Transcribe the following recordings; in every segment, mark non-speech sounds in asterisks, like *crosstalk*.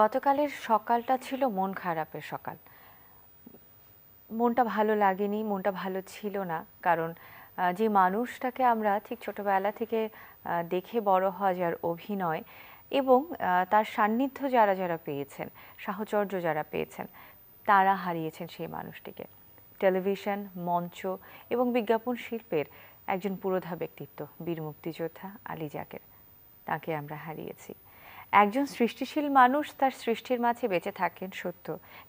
গতকালের সকালটা ছিল মন খারাপের সকাল মনটা ভালো লাগেনি মনটা ভালো ছিল না কারণ যে মানুষটাকে আমরা ঠিক ছোটবেলা থেকে দেখে বড় হওয়া যার অভিনয় এবং তার সান্নিধ্য যারা যারা পেয়েছেন সাহচর্য যারা পেয়েছেন তারা হারিয়েছেন সেই মানুষটিকে টেলিভিশন মঞ্চ এবং বিজ্ঞাপন শিল্পের একজন পুরোধা ব্যক্তিত্ব বীর মুক্তিযোদ্ধা আলী জাকের তাকে আমরা হারিয়েছি একজন সৃষ্টিশীল মানুষ তার সৃষ্টির মাঝে বেঁচে থাকেন সত্য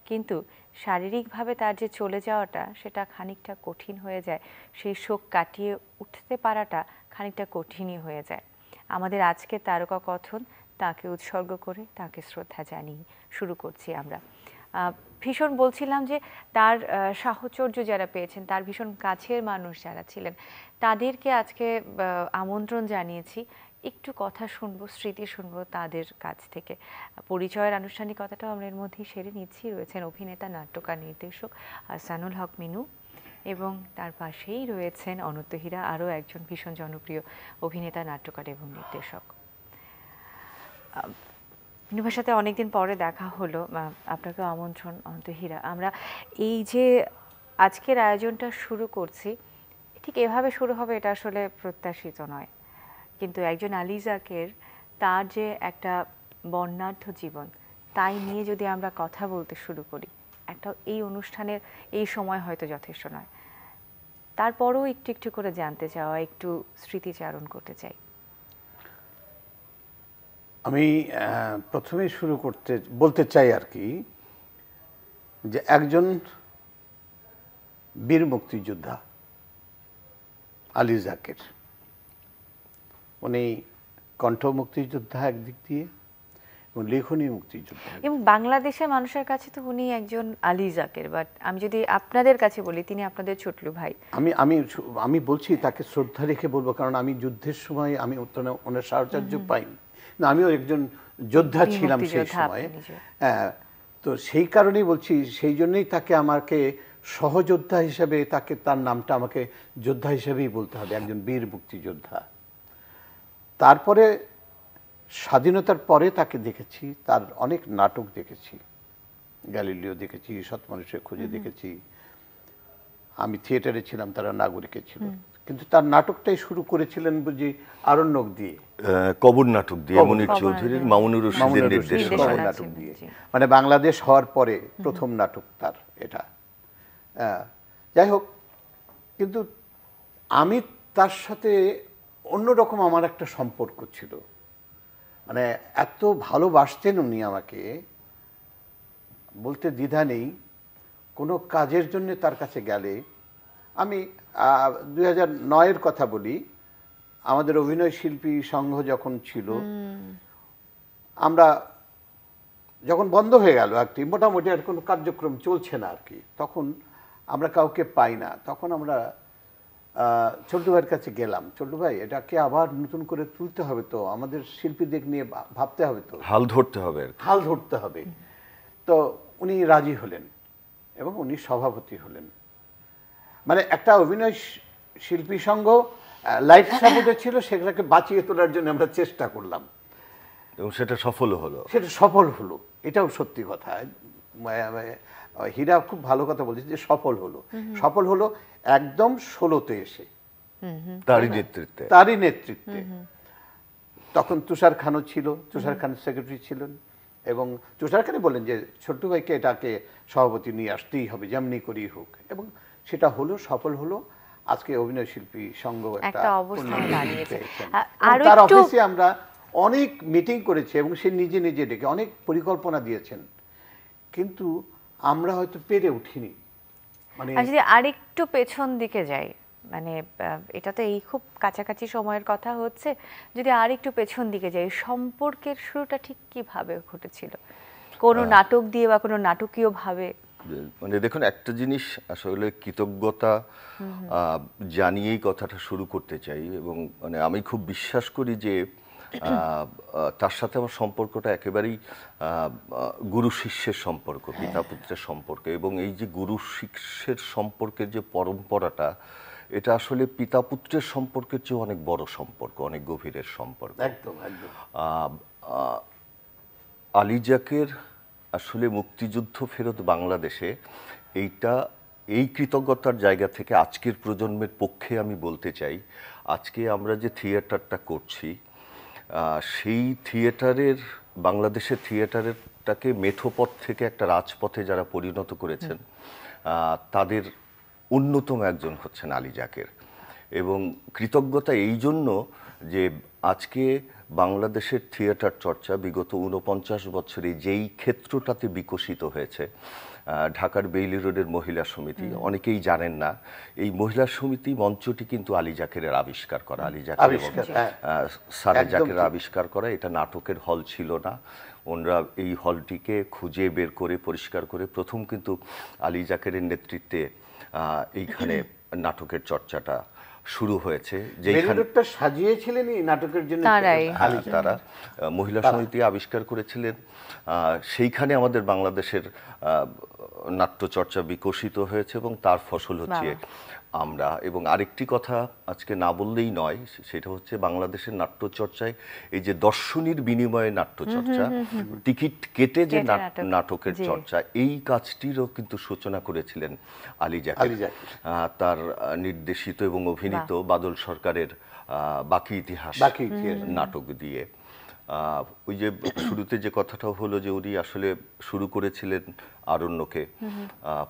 কিন্তু শারীরিকভাবে তার যে চলে যাওয়াটা সেটা খানিকটা কঠিন হয়ে যায় সেই শোক কাটিয়ে উঠতে পারাটা খানিকটা কঠিনই হয়ে যায় আমাদের আজকে তারকা কথন তাকে উৎসর্গ করে তাকে শ্রদ্ধা জানিয়ে শুরু করছি আমরা ভীষণ বলছিলাম যে তার সাহচর্য যারা পেয়েছেন তার ভীষণ কাছের মানুষ যারা ছিলেন তাদেরকে আজকে আমন্ত্রণ জানিয়েছি একটু কথা শুনবো স্মৃতি শুনবো তাদের কাছ থেকে পরিচয়ের আনুষ্ঠানিকতাটাও আমরা এর মধ্যেই সেরে নিচ্ছি রয়েছেন অভিনেতা নাট্যকার নির্দেশক আসানুল হক মিনু এবং তার পাশেই রয়েছেন অনন্তহীরা আরও একজন ভীষণ জনপ্রিয় অভিনেতা নাট্যকার এবং নির্দেশক মিনুভার সাথে অনেকদিন পরে দেখা হলো আপনাকে আমন্ত্রণ অন্তহীরা আমরা এই যে আজকের আয়োজনটা শুরু করছি ঠিক এভাবে শুরু হবে এটা আসলে প্রত্যাশিত নয় কিন্তু একজন আলিজাকের তার যে একটা বর্ণাঢ্য জীবন তাই নিয়ে যদি আমরা কথা বলতে শুরু করি একটা এই অনুষ্ঠানের এই সময় হয়তো যথেষ্ট নয় তারপরও একটু একটু করে জানতে চাওয়া একটু স্মৃতিচারণ করতে চাই আমি প্রথমে শুরু করতে বলতে চাই আর কি যে একজন বীর মুক্তিযোদ্ধা আলী জাকের উনি কণ্ঠ মুক্তিযোদ্ধা একদিক দিয়ে এবং লেখনী মুক্তিযোদ্ধা এবং বাংলাদেশের মানুষের কাছে তো উনি একজন আলী জাকের বাট আমি যদি আপনাদের কাছে বলি তিনি আপনাদের ছোটলু ভাই আমি আমি আমি বলছি তাকে শ্রদ্ধা রেখে বলবো কারণ আমি যুদ্ধের সময় আমি ওনার সাহচর্য পাইনি না আমিও একজন যোদ্ধা ছিলাম সেই হ্যাঁ তো সেই কারণেই বলছি সেই জন্যই তাকে আমাকে সহযোদ্ধা হিসাবে তাকে তার নামটা আমাকে যোদ্ধা হিসেবেই বলতে হবে একজন বীর মুক্তিযোদ্ধা তারপরে স্বাধীনতার পরে তাকে দেখেছি তার অনেক নাটক দেখেছি গ্যালিলিও দেখেছি সৎ মানুষের খুঁজে দেখেছি আমি থিয়েটারে ছিলাম তারা নাগরিকে ছিল কিন্তু তার নাটকটাই শুরু করেছিলেন বুঝি আরণ্যক দিয়ে কবর নাটক দিয়ে মনির চৌধুরীর মামুনুর রশিদের নাটক দিয়ে মানে বাংলাদেশ হওয়ার পরে প্রথম নাটক তার এটা যাই হোক কিন্তু আমি তার সাথে অন্যরকম আমার একটা সম্পর্ক ছিল মানে এত ভালোবাসতেন উনি আমাকে বলতে দ্বিধা নেই কোনো কাজের জন্য তার কাছে গেলে আমি দুই নয়ের কথা বলি আমাদের অভিনয় শিল্পী সংঘ যখন ছিল আমরা যখন বন্ধ হয়ে গেল কি মোটামুটি আর কোনো কার্যক্রম চলছে না আর কি তখন আমরা কাউকে পাই না তখন আমরা ছোট ভাইয়ের কাছে গেলাম ছোট ভাই এটাকে আবার নতুন করে তুলতে হবে তো আমাদের শিল্পীদের নিয়ে ভাবতে হবে তো হাল ধরতে হবে হাল ধরতে হবে তো উনি রাজি হলেন এবং উনি সভাপতি হলেন মানে একটা অভিনয় শিল্পী সংঘ লাইফ সাপোর্টে ছিল সেগুলোকে বাঁচিয়ে তোলার জন্য আমরা চেষ্টা করলাম এবং সেটা সফল হলো সেটা সফল হলো এটাও সত্যি কথা হীরা খুব ভালো কথা বলেছে যে সফল হলো সফল হলো একদম ষোলোতে এসে তারই নেতৃত্বে তারই নেতৃত্বে তখন তুষার খানও ছিল তুষার খান সেক্রেটারি ছিলেন এবং তুষার খানে বলেন যে ছোট্টু ভাইকে এটাকে সভাপতি নিয়ে আসতেই হবে যেমনি করেই হোক এবং সেটা হলো সফল হলো আজকে অভিনয় শিল্পী সঙ্গ তার অফিসে আমরা অনেক মিটিং করেছি এবং সে নিজে নিজে ডেকে অনেক পরিকল্পনা দিয়েছেন কিন্তু আমরা হয়তো পেরে উঠিনি মানে যদি আরেকটু পেছন দিকে যাই মানে এটা তো এই খুব কাছাকাছি সময়ের কথা হচ্ছে যদি আর একটু পেছন দিকে যাই সম্পর্কের শুরুটা ঠিক কিভাবে ঘটেছিল কোনো নাটক দিয়ে বা কোনো নাটকীয়ভাবে মানে দেখুন একটা জিনিস আসলে কৃতজ্ঞতা জানিয়েই কথাটা শুরু করতে চাই এবং মানে আমি খুব বিশ্বাস করি যে তার সাথে আমার সম্পর্কটা একেবারেই গুরু শিষ্যের সম্পর্ক হ্যাঁ। পিতা পুত্রের সম্পর্ক এবং এই যে গুরু শিষ্যের সম্পর্কের যে পরম্পরাটা এটা আসলে পিতা পুত্রের সম্পর্কের চেয়ে অনেক বড় সম্পর্ক অনেক গভীরের সম্পর্ক একদম একদম আলিজাকের আসলে মুক্তিযুদ্ধ ফেরত বাংলাদেশে এইটা এই কৃতজ্ঞতার জায়গা থেকে আজকের প্রজন্মের পক্ষে আমি বলতে চাই আজকে আমরা যে থিয়েটারটা করছি সেই থিয়েটারের বাংলাদেশের থিয়েটারেরটাকে মেথোপথ থেকে একটা রাজপথে যারা পরিণত করেছেন তাদের অন্যতম একজন হচ্ছেন আলী জাকের এবং কৃতজ্ঞতা এই জন্য যে আজকে বাংলাদেশের থিয়েটার চর্চা বিগত ঊনপঞ্চাশ বছরে যেই ক্ষেত্রটাতে বিকশিত হয়েছে ঢাকার বেইলি রোডের মহিলা সমিতি অনেকেই জানেন না এই মহিলা সমিতি মঞ্চটি কিন্তু আলী জাকেরের আবিষ্কার করা আলী জাকের সারা জাকের আবিষ্কার করা এটা নাটকের হল ছিল না ওনারা এই হলটিকে খুঁজে বের করে পরিষ্কার করে প্রথম কিন্তু আলী জাকেরের নেতৃত্বে এইখানে *clears throat* নাটকের চর্চাটা শুরু হয়েছে নাটকটা সাজিয়েছিলেন এই নাটকের জন্য হ্যাঁ, তারা মহিলা সমিতি আবিষ্কার করেছিলেন সেইখানে আমাদের বাংলাদেশের নাট্যচর্চা বিকশিত হয়েছে এবং তার ফসল হচ্ছে আমরা এবং আরেকটি কথা আজকে না বললেই নয় সেটা হচ্ছে বাংলাদেশের নাট্যচর্চায় এই যে দর্শনীর বিনিময়ে নাট্যচর্চা টিকিট কেটে যে নাটকের চর্চা এই কাজটিরও কিন্তু সূচনা করেছিলেন আলী জাকির তার নির্দেশিত এবং অভিনীত বাদল সরকারের বাকি ইতিহাস নাটক দিয়ে ওই যে শুরুতে যে কথাটা হলো যে উনি আসলে শুরু করেছিলেন আরণ্যকে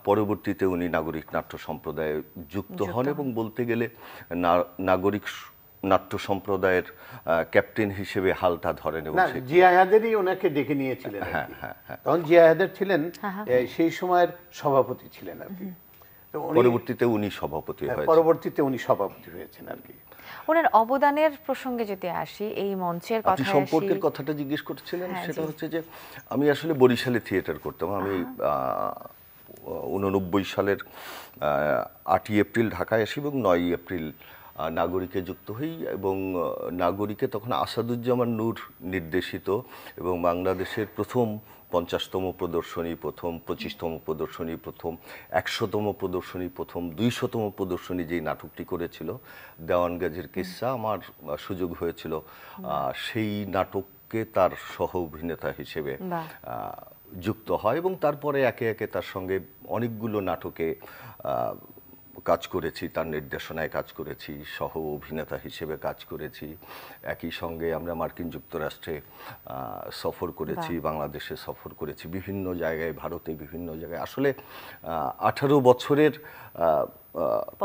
পরবর্তীতে উনি নাগরিক নাট্য সম্প্রদায়ে যুক্ত হন এবং বলতে গেলে নাগরিক নাট্য সম্প্রদায়ের ক্যাপ্টেন হিসেবে হালটা ধরে নেব জিয়াহাদেরই ওনাকে ডেকে নিয়েছিলেন হ্যাঁ, হ্যাঁ হ্যাঁ তখন জিয়াহাদের ছিলেন হ্যাঁ, হ্যাঁ। সেই সময়ের সভাপতি ছিলেন আর কি পরবর্তীতে উনি সভাপতি পরবর্তীতে উনি সভাপতি হয়েছেন আর কি ওনার অবদানের প্রসঙ্গে যদি আসি এই মঞ্চের কথা সম্পর্কের কথাটা জিজ্ঞেস করছিলেন হ্যাঁ, সেটা হচ্ছে যে আমি আসলে বরিশালে থিয়েটার করতাম আমি উননব্বই সালের আটই এপ্রিল ঢাকায় আসি এবং নয়ই এপ্রিল নাগরিকে যুক্ত হই এবং নাগরিকে তখন আসাদুজ্জামান নূর নির্দেশিত এবং বাংলাদেশের প্রথম পঞ্চাশতম প্রদর্শনী প্রথম পঁচিশতম প্রদর্শনী প্রথম একশোতম প্রদর্শনী প্রথম দুইশতম প্রদর্শনী যেই নাটকটি করেছিল দেওয়ান গাজীর কিসা আমার সুযোগ হয়েছিল সেই নাটককে তার সহ অভিনেতা হিসেবে যুক্ত হয় এবং তারপরে একে একে তার সঙ্গে অনেকগুলো নাটকে কাজ করেছি তার নির্দেশনায় কাজ করেছি সহ অভিনেতা হিসেবে কাজ করেছি একই সঙ্গে আমরা মার্কিন যুক্তরাষ্ট্রে সফর করেছি বাংলাদেশে সফর করেছি বিভিন্ন জায়গায় ভারতে বিভিন্ন জায়গায় আসলে আঠারো বছরের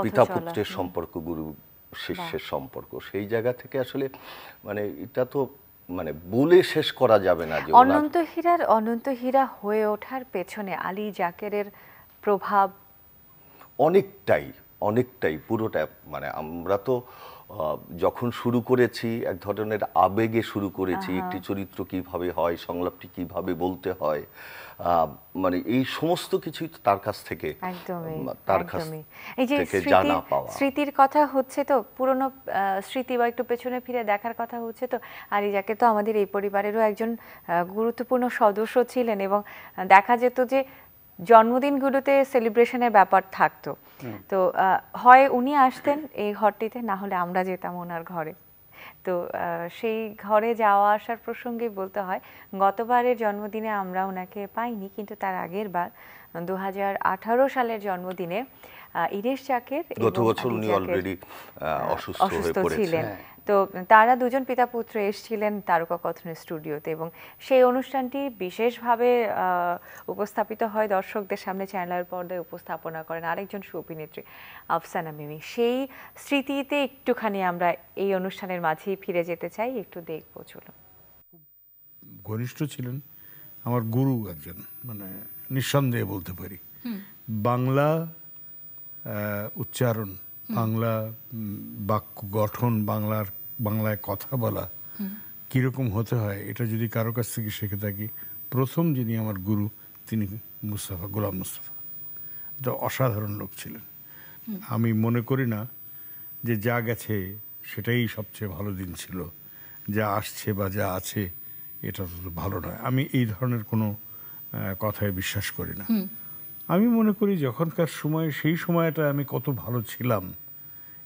পিতা পুত্রের সম্পর্ক গুরু শিষ্যের সম্পর্ক সেই জায়গা থেকে আসলে মানে এটা তো মানে বলে শেষ করা যাবে না যে অনন্ত হীরার অনন্ত হীরা হয়ে ওঠার পেছনে আলী জাকেরের প্রভাব অনেকটাই অনেকটাই পুরোটা মানে আমরা তো যখন শুরু করেছি এক ধরনের আবেগে শুরু করেছি একটি চরিত্র কিভাবে হয় সংলাপটি কিভাবে বলতে হয় মানে এই সমস্ত কিছুই তো তার কাছ থেকে তার কাছ থেকে জানা স্মৃতির কথা হচ্ছে তো পুরনো স্মৃতি বা একটু পেছনে ফিরে দেখার কথা হচ্ছে তো আরিজাকে তো আমাদের এই পরিবারেরও একজন গুরুত্বপূর্ণ সদস্য ছিলেন এবং দেখা যেত যে জন্মদিনগুলোতে সেলিব্রেশনের ব্যাপার থাকতো তো হয় উনি আসতেন এই ঘরটিতে না হলে আমরা যেতাম ওনার ঘরে তো সেই ঘরে যাওয়া আসার প্রসঙ্গে বলতে হয় গতবারের জন্মদিনে আমরা ওনাকে পাইনি কিন্তু তার আগের বার দু সালের জন্মদিনে ইরেশ চাকের গত বছর উনি অলরেডি অসুস্থ হয়ে পড়েছিলেন হ্যাঁ। তো তারা দুজন পিতা পুত্র এসেছিলেন তারকা কথনের স্টুডিওতে এবং সেই অনুষ্ঠানটি বিশেষভাবে উপস্থাপিত হয় দর্শকদের সামনে চ্যানেলের পর্দায় উপস্থাপনা করেন আরেকজন সুঅভিনেত্রী আফসানা মিমি সেই স্মৃতিতে একটুখানি আমরা এই অনুষ্ঠানের মাঝেই ফিরে যেতে চাই একটু দেখবো চলুন ঘনিষ্ঠ ছিলেন আমার গুরু একজন মানে নিঃসন্দেহে বলতে পারি বাংলা উচ্চারণ বাংলা বাক্য গঠন বাংলার বাংলায় কথা বলা কীরকম হতে হয় এটা যদি কারো কাছ থেকে শিখে থাকি প্রথম যিনি আমার গুরু তিনি মুস্তাফা গোলাম মুস্তাফা এটা অসাধারণ লোক ছিলেন আমি মনে করি না যে যা গেছে সেটাই সবচেয়ে ভালো দিন ছিল যা আসছে বা যা আছে এটা তো ভালো নয় আমি এই ধরনের কোনো কথায় বিশ্বাস করি না আমি মনে করি যখনকার সময় সেই সময়টা আমি কত ভালো ছিলাম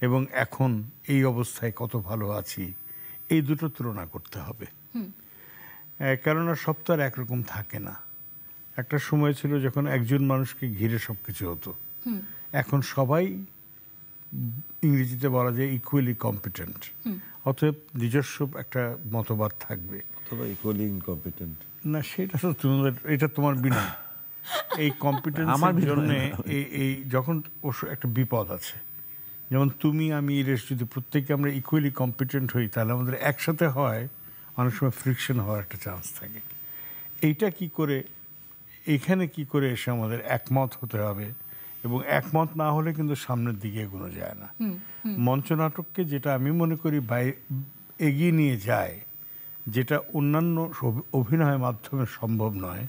এবং এখন এই অবস্থায় কত ভালো আছি এই দুটো তুলনা করতে হবে কেননা সপ্তাহ একরকম থাকে না একটা সময় ছিল যখন একজন মানুষকে ঘিরে সব কিছু হতো এখন সবাই ইংরেজিতে বলা যায় ইকুয়ালি কম্পিটেন্ট অতএব নিজস্ব একটা মতবাদ থাকবে অথবা ইনকম্পিটেন্ট না সেটা তো তোমাদের এটা তোমার বিনয় এই কম্পিটেন্স আমার জন্য এই এই যখন একটা বিপদ আছে যেমন তুমি আমি এই রেস যদি প্রত্যেকে আমরা ইকুয়ালি কম্পিটেন্ট হই তাহলে আমাদের একসাথে হয় অনেক সময় ফ্রিকশন হওয়ার একটা চান্স থাকে এইটা কি করে এখানে কি করে এসে আমাদের একমত হতে হবে এবং একমত না হলে কিন্তু সামনের দিকে এগোনো যায় না মঞ্চনাটককে যেটা আমি মনে করি বাই এগিয়ে নিয়ে যায় যেটা অন্যান্য অভিনয়ের মাধ্যমে সম্ভব নয়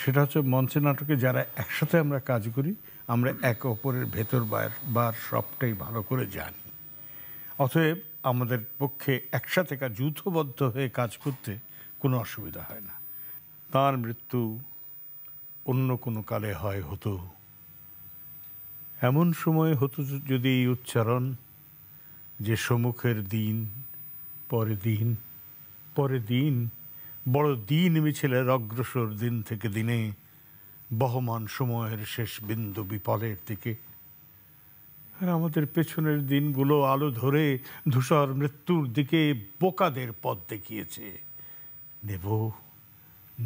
সেটা হচ্ছে মঞ্চে নাটকে যারা একসাথে আমরা কাজ করি আমরা একে অপরের ভেতর বার সবটাই ভালো করে জানি অতএব আমাদের পক্ষে একসাথে কাজ যুথবদ্ধ হয়ে কাজ করতে কোনো অসুবিধা হয় না তার মৃত্যু অন্য কোনো কালে হয় হতো এমন সময় হতো যদি এই উচ্চারণ যে সম্মুখের দিন পরে দিন পরে দিন বড় দিন মিছিলের অগ্রসর দিন থেকে দিনে বহমান সময়ের শেষ বিন্দু বিপদের দিকে আর আমাদের পেছনের দিনগুলো আলো ধরে ধূসর মৃত্যুর দিকে বোকাদের পথ দেখিয়েছে নেব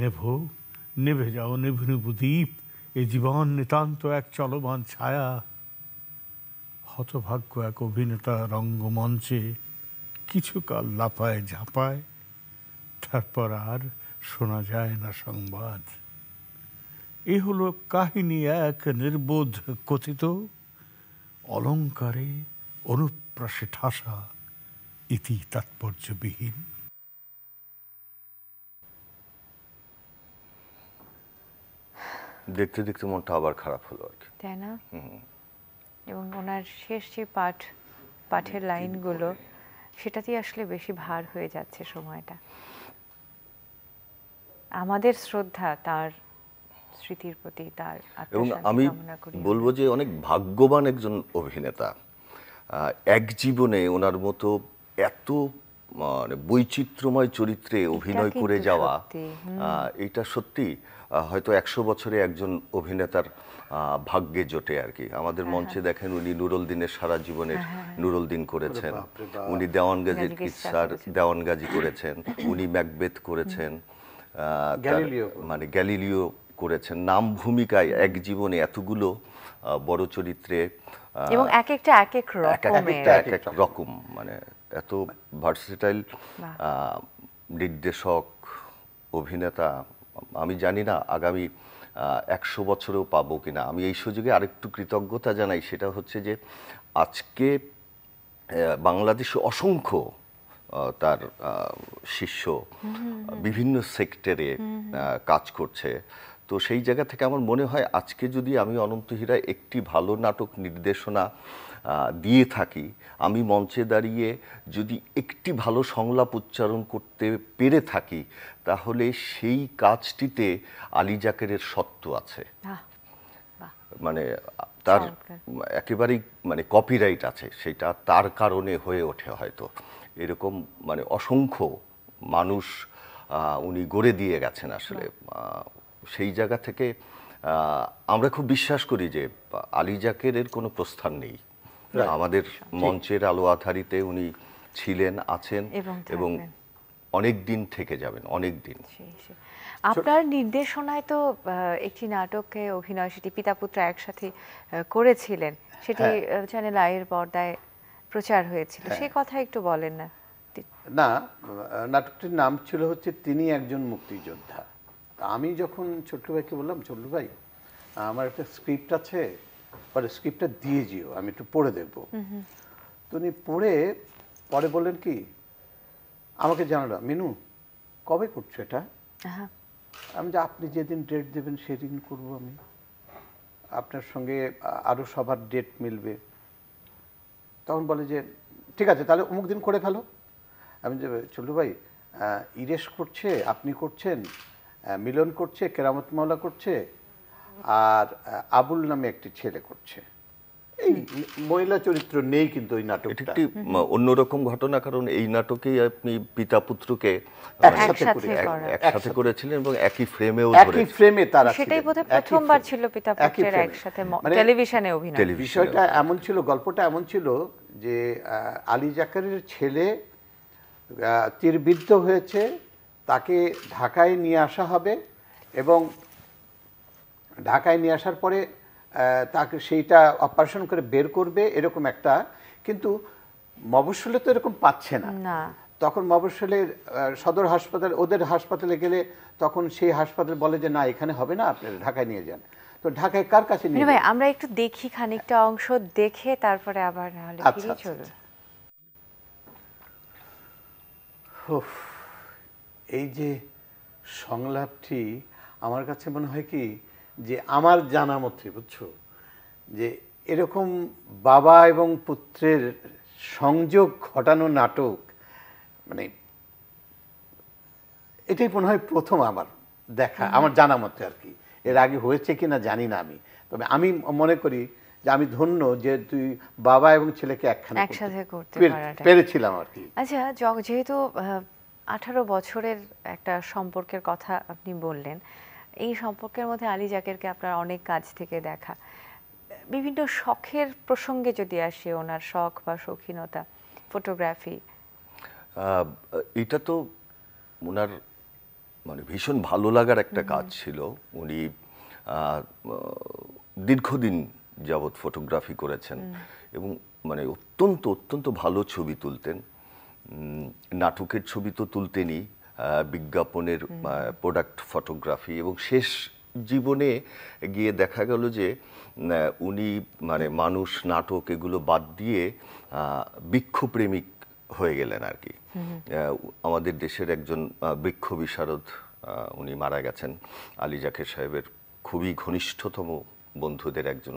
নেভ নেভে যাও নেভু নেভু দ্বীপ এ জীবন নিতান্ত এক চলমান ছায়া হতভাগ্য এক অভিনেতা রঙ্গমঞ্চে কিছুকাল লাফায় ঝাঁপায় তারপর আর শোনা যায় না সংবাদ এ হলো কাহিনী এক নির্বোধ কথিত অলঙ্কারে অনুপ্রাসে ঠাসা ইতি তাৎপর্যবিহীন দেখতে দেখতে মনটা আবার খারাপ হলো আর কি তাই না এবং ওনার শেষ যে পাঠ পাঠের লাইনগুলো সেটাতেই আসলে বেশি ভার হয়ে যাচ্ছে সময়টা আমাদের শ্রদ্ধা তার স্মৃতির প্রতি তার এবং আমি বলবো যে অনেক ভাগ্যবান একজন অভিনেতা এক জীবনে ওনার মতো এত মানে বৈচিত্র্যময় চরিত্রে অভিনয় করে যাওয়া এটা সত্যি হয়তো একশো বছরে একজন অভিনেতার ভাগ্যে জোটে আর কি আমাদের হ্যাঁ, মঞ্চে হ্যাঁ। দেখেন উনি নুরুল দিনের সারা জীবনের হ্যাঁ, নুরুল দিন করেছেন উনি দেওয়ান গাজীর কিসার দেওয়ান গাজী করেছেন উনি ম্যাকবেথ করেছেন মানে গ্যালিলিও করেছেন নাম ভূমিকায় এক জীবনে এতগুলো বড় চরিত্রে এবং এক একটা এক এক রকমের এক এক রকম মানে এত ভার্সেটাইল নির্দেশক অভিনেতা আমি জানি না আগামী একশো বছরেও পাবো কিনা আমি এই সুযোগে আরেকটু কৃতজ্ঞতা জানাই সেটা হচ্ছে যে আজকে বাংলাদেশে অসংখ্য তার শিষ্য বিভিন্ন সেক্টরে কাজ করছে তো সেই জায়গা থেকে আমার মনে হয় আজকে যদি আমি অনন্ত হীরা একটি ভালো নাটক নির্দেশনা দিয়ে থাকি আমি মঞ্চে দাঁড়িয়ে যদি একটি ভালো সংলাপ উচ্চারণ করতে পেরে থাকি তাহলে সেই কাজটিতে আলী জাকেরের সত্ত্ব আছে মানে তার একেবারেই মানে কপিরাইট আছে সেটা তার কারণে হয়ে ওঠে হয়তো এরকম মানে অসংখ্য মানুষ উনি গড়ে দিয়ে গেছেন আসলে সেই জায়গা থেকে আমরা খুব বিশ্বাস করি যে আলী এর কোনো প্রস্থান নেই আমাদের মঞ্চের আলো আধারিতে উনি ছিলেন আছেন এবং অনেক দিন থেকে যাবেন অনেক দিন আপনার নির্দেশনায় তো একটি নাটকে অভিনয় সেটি পিতা পুত্র একসাথে করেছিলেন সেটি হ্যাঁ। চ্যানেল আয়ের পর্দায় প্রচার হয়েছিল হ্যাঁ। সেই কথা একটু বলেন না না নাটকটির নাম ছিল হচ্ছে তিনি একজন মুক্তিযোদ্ধা আমি যখন ছোট্টু ভাইকে বললাম ছোট্টু ভাই আমার একটা স্ক্রিপ্ট আছে পরে স্ক্রিপ্টটা দিয়ে যেও আমি একটু পড়ে দেখব তো উনি পড়ে পরে বললেন কি আমাকে জানালো মিনু কবে করছো এটা আমি যে আপনি যেদিন ডেট দেবেন সেদিন করব আমি আপনার সঙ্গে আরও সবার ডেট মিলবে তখন বলে যে ঠিক আছে তাহলে অমুক দিন করে ফেলো আমি যে চল্লু ভাই ইরেশ করছে আপনি করছেন মিলন করছে কেরামত মাওলা করছে আর আবুল নামে একটি ছেলে করছে এই মহিলা চরিত্র নেই কিন্তু এই নাটক একটি অন্যরকম ঘটনা কারণ এই নাটকেই আপনি পিতা পুত্রকে মানে একসাথে করেছিলেন এবং একই ফ্রেমেও একই ফ্রেমে তারা সেটাই বোধহয় প্রথমবার ছিল পিতা পুত্রের একসাথে মানে টেলিভিশনে অভিনয় বিষয়টা এমন ছিল গল্পটা এমন ছিল যে আলী জাকারের ছেলে তীরবিদ্ধ হয়েছে তাকে ঢাকায় নিয়ে আসা হবে এবং ঢাকায় নিয়ে আসার পরে তাকে সেইটা অপারেশন করে বের করবে এরকম একটা কিন্তু মবসলে তো এরকম পাচ্ছে না তখন মফস্বলের সদর হাসপাতাল ওদের হাসপাতালে গেলে তখন সেই হাসপাতাল বলে যে না এখানে হবে না আপনি ঢাকায় নিয়ে যান তো ঢাকায় কার কাছে নিয়ে মানে ভাই আমরা একটু দেখি খানিকটা অংশ দেখে তারপরে আবার না হলে আচ্ছা, ফিরে আচ্ছা, চলুন আচ্ছা। এই যে সংলাপটি আমার কাছে মনে হয় কি যে আমার জানা মতে বুঝছো যে এরকম বাবা এবং পুত্রের সংযোগ ঘটানো নাটক মানে এটাই মনে হয় প্রথম আমার দেখা আমার জানা মতে আর কি এর আগে হয়েছে কি না জানি না আমি তবে আমি মনে করি যে আমি ধন্য যে তুই বাবা এবং ছেলেকে একখানে একসাথে করতে পেরেছিলাম আর কি আচ্ছা যেহেতু আঠারো বছরের একটা সম্পর্কের কথা আপনি বললেন এই সম্পর্কের মধ্যে আলী জাকেরকে আপনার অনেক কাজ থেকে দেখা বিভিন্ন শখের প্রসঙ্গে যদি আসে ওনার শখ বা শৌখিনতা ফটোগ্রাফি এটা তো ওনার মানে ভীষণ ভালো লাগার একটা কাজ ছিল উনি দীর্ঘদিন যাবৎ ফটোগ্রাফি করেছেন এবং মানে অত্যন্ত অত্যন্ত ভালো ছবি তুলতেন নাটকের ছবি তো তুলতেনই বিজ্ঞাপনের প্রোডাক্ট ফটোগ্রাফি এবং শেষ জীবনে গিয়ে দেখা গেল যে উনি মানে মানুষ নাটক এগুলো বাদ দিয়ে বৃক্ষপ্রেমিক হয়ে গেলেন আর কি আমাদের দেশের একজন বৃক্ষ বিশারদ উনি মারা গেছেন আলী জাকের সাহেবের খুবই ঘনিষ্ঠতম বন্ধুদের একজন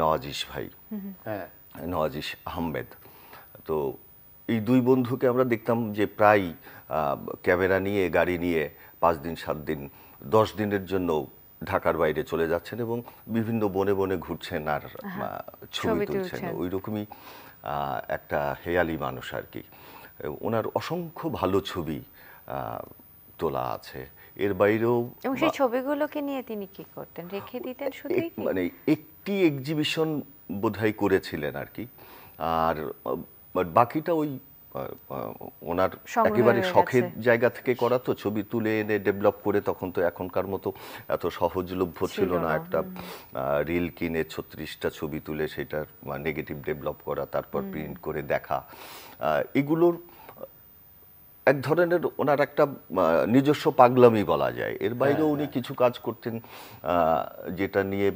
নওয়াজিস ভাই হ্যাঁ। নওয়াজিস আহমেদ তো এই দুই বন্ধুকে আমরা দেখতাম যে প্রায় ক্যামেরা নিয়ে গাড়ি নিয়ে পাঁচ দিন সাত দিন দশ দিনের জন্য ঢাকার বাইরে চলে যাচ্ছেন এবং বিভিন্ন বনে বনে ঘুরছেন আর হ্যাঁ, ছবি তুলছেন ওই রকমই একটা হেয়ালি মানুষ আর কি ওনার অসংখ্য ভালো ছবি তোলা আছে এর বাইরেও সেই ছবিগুলোকে নিয়ে তিনি কি করতেন রেখে দিতেন মানে একটি এক্সিবিশন বোধহয় করেছিলেন আর কি আর বাট বাকিটা ওই ওনার একেবারে শখের জায়গা থেকে করা তো ছবি তুলে এনে ডেভেলপ করে তখন তো এখনকার মতো এত সহজলভ্য ছিল না একটা রিল কিনে ছত্রিশটা ছবি তুলে সেটার নেগেটিভ ডেভেলপ করা তারপর প্রিন্ট করে দেখা এগুলোর এক ধরনের ওনার একটা নিজস্ব পাগলামি বলা যায় এর হ্যাঁ, বাইরেও উনি হ্যাঁ। কিছু কাজ করতেন যেটা নিয়ে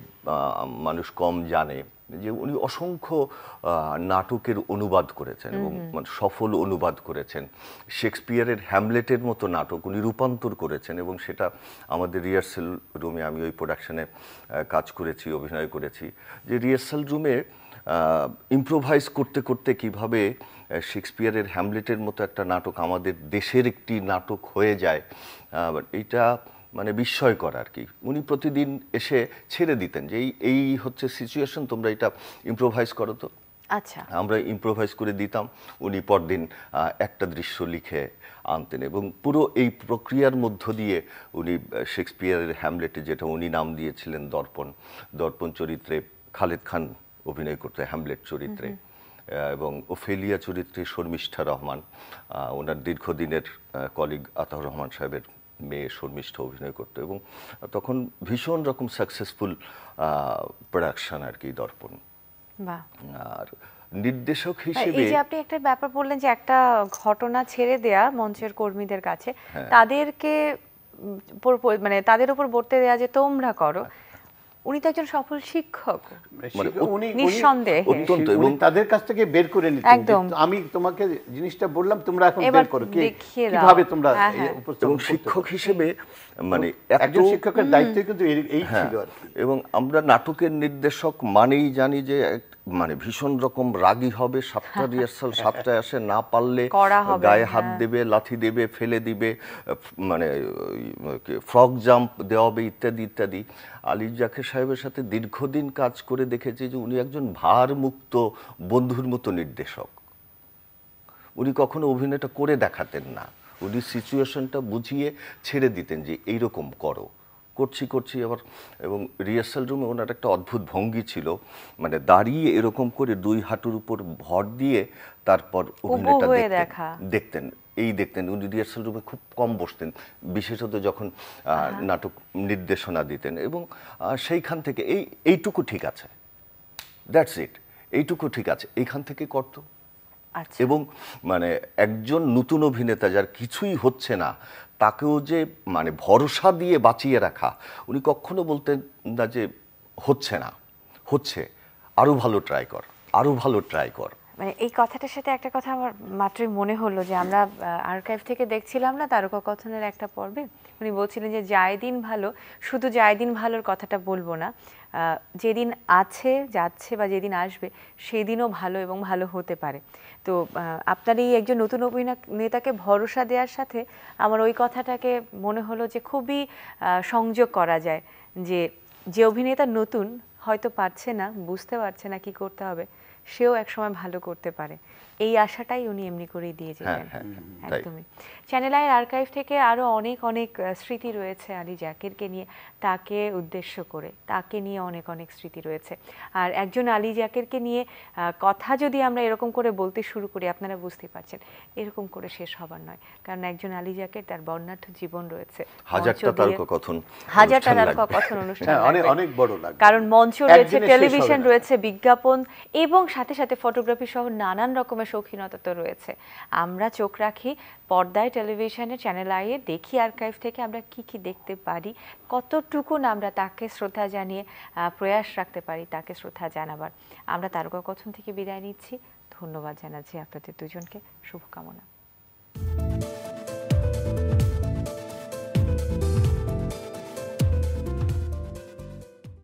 মানুষ কম জানে যে উনি অসংখ্য নাটকের অনুবাদ করেছেন এবং মানে সফল অনুবাদ করেছেন শেক্সপিয়ারের হ্যামলেটের মতো নাটক উনি রূপান্তর করেছেন এবং সেটা আমাদের রিহার্সেল রুমে আমি ওই প্রোডাকশানে কাজ করেছি অভিনয় করেছি যে রিহার্সেল রুমে ইম্প্রোভাইজ করতে করতে কিভাবে শেক্সপিয়ারের হ্যামলেটের মতো একটা নাটক আমাদের দেশের একটি নাটক হয়ে যায় এটা মানে বিস্ময়কর আর কি উনি প্রতিদিন এসে ছেড়ে দিতেন যে এই এই হচ্ছে সিচুয়েশন তোমরা এটা ইম্প্রোভাইজ করো তো আচ্ছা আমরা ইম্প্রোভাইজ করে দিতাম উনি পরদিন একটা দৃশ্য লিখে আনতেন এবং পুরো এই প্রক্রিয়ার মধ্য দিয়ে উনি শেক্সপিয়ারের হ্যামলেটে যেটা উনি নাম দিয়েছিলেন দর্পণ দর্পণ চরিত্রে খালেদ খান অভিনয় করতে হ্যামলেট চরিত্রে এবং ওফেলিয়া চরিত্রে শর্মিষ্ঠা রহমান ওনার দীর্ঘদিনের কলিগ আতাউর রহমান সাহেবের মেয়ে শর্মিষ্ঠা অভিনয় করতো এবং তখন ভীষণ রকম সাকসেসফুল প্রোডাকশন আর কি দর্পণ আর নির্দেশক হিসেবে এই যে আপনি একটা ব্যাপার বললেন যে একটা ঘটনা ছেড়ে দেয়া মঞ্চের কর্মীদের কাছে হ্যাঁ। তাদেরকে মানে তাদের উপর বর্তে দেয়া যে তোমরা করো হ্যাঁ। উনি তো একজন সফল শিক্ষক মানে মানে নিঃসন্দেহে অত্যন্ত এবং তাদের কাছ থেকে বের করে নিতেন আমি তোমাকে জিনিসটা বললাম তোমরা এখন বের করো কি কিভাবে তোমরা হ্যাঁ, হ্যাঁ। এবং শিক্ষক হিসেবে মানে একজন শিক্ষকের দায়িত্ব কিন্তু এই ছিল হ্যাঁ। এবং আমরা নাটকের নির্দেশক মানেই জানি যে এক মানে ভীষণ রকম রাগি হবে সাতটা রিহার্সাল *laughs* সাতটায় আসে না পারলে গায়ে হাত হ্যাঁ। দেবে লাথি দেবে ফেলে দিবে মানে ফ্রক জাম্প দেওয়া হবে ইত্যাদি ইত্যাদি আলী জাকের সাহেবের সাথে দীর্ঘদিন কাজ করে দেখেছি যে উনি একজন ভারমুক্ত বন্ধুর মতো নির্দেশক উনি কখনো অভিনয়টা করে দেখাতেন না উনি সিচুয়েশনটা বুঝিয়ে ছেড়ে দিতেন যে এইরকম করো করছি করছি আবার এবং রিহার্সাল রুমে ওনার একটা অদ্ভুত ভঙ্গি ছিল মানে দাঁড়িয়ে এরকম করে দুই হাঁটুর উপর ভর দিয়ে তারপর অভিনেতা দেখতেন এই দেখতেন উনি রিহার্সাল রুমে খুব কম বসতেন বিশেষত যখন নাটক নির্দেশনা দিতেন এবং সেইখান থেকে এই এইটুকু ঠিক আছে দ্যাটস ইট এইটুকু ঠিক আছে এইখান থেকে করত আচ্ছা। এবং মানে একজন নতুন অভিনেতা যার কিছুই হচ্ছে না তাকেও যে মানে ভরসা দিয়ে বাঁচিয়ে রাখা উনি কখনো বলতেন না যে হচ্ছে না হচ্ছে আরও ভালো ট্রাই কর আরও ভালো ট্রাই কর মানে এই কথাটার সাথে একটা কথা আমার মাত্রই মনে হলো যে আমরা আর্কাইভ থেকে দেখছিলাম না তারকা কথনের একটা পর্বে উনি বলছিলেন যে দিন ভালো শুধু দিন ভালোর কথাটা বলবো না যেদিন আছে যাচ্ছে বা যেদিন আসবে সেদিনও ভালো এবং ভালো হতে পারে তো আপনার এই একজন নতুন অভিনেতাকে ভরসা দেওয়ার সাথে আমার ওই কথাটাকে মনে হলো যে খুবই সংযোগ করা যায় যে যে অভিনেতা নতুন হয়তো পারছে না বুঝতে পারছে না কি করতে হবে সেও একসময় ভালো করতে পারে এই আশাটাই উনি এমনি করেই দিয়েছিলেন হ্যাঁ, হ্যাঁ, হ্যাঁ, একদমই চ্যানেল আয়ের আর্কাইভ থেকে আরও অনেক অনেক স্মৃতি রয়েছে আলী জাকিরকে নিয়ে তাকে উদ্দেশ্য করে তাকে নিয়ে অনেক অনেক স্মৃতি রয়েছে আর একজন আলী জাকিরকে নিয়ে কথা যদি আমরা এরকম করে বলতে শুরু করি আপনারা বুঝতে পারছেন এরকম করে শেষ হবার নয় কারণ একজন আলী জাকির তার বর্ণাঢ্য জীবন রয়েছে হাজারটা তারকা কথন হাজারটা তারকা কথন অনুষ্ঠান অনেক অনেক বড় লাগবে কারণ মঞ্চ রয়েছে টেলিভিশন রয়েছে বিজ্ঞাপন এবং সাথে সাথে ফটোগ্রাফি সহ নানান রকমের শৌখিনতা তো রয়েছে আমরা চোখ রাখি পর্দায় টেলিভিশনে চ্যানেল আইয়ে দেখি আর্কাইভ থেকে আমরা কি কি দেখতে পারি কতটুকুন আমরা তাকে শ্রদ্ধা জানিয়ে প্রয়াস রাখতে পারি তাকে শ্রদ্ধা জানাবার আমরা তারকা কথন থেকে বিদায় নিচ্ছি ধন্যবাদ জানাচ্ছি আপনাদের দুজনকে শুভকামনা